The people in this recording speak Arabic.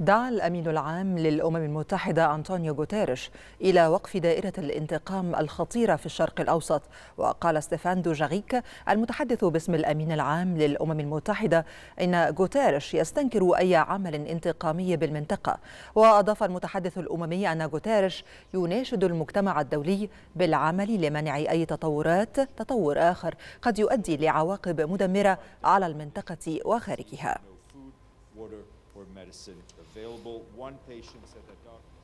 دعا الأمين العام للأمم المتحدة أنطونيو غوتيريش إلى وقف دائرة الانتقام الخطيرة في الشرق الأوسط وقال ستيفان دوجاريك المتحدث باسم الأمين العام للأمم المتحدة إن غوتيريش يستنكر أي عمل انتقامي بالمنطقة وأضاف المتحدث الأممي أن غوتيريش يناشد المجتمع الدولي بالعمل لمنع أي تطورات تطور آخر قد يؤدي لعواقب مدمرة على المنطقة وخارجها. or medicine available. One patient said that, doctor.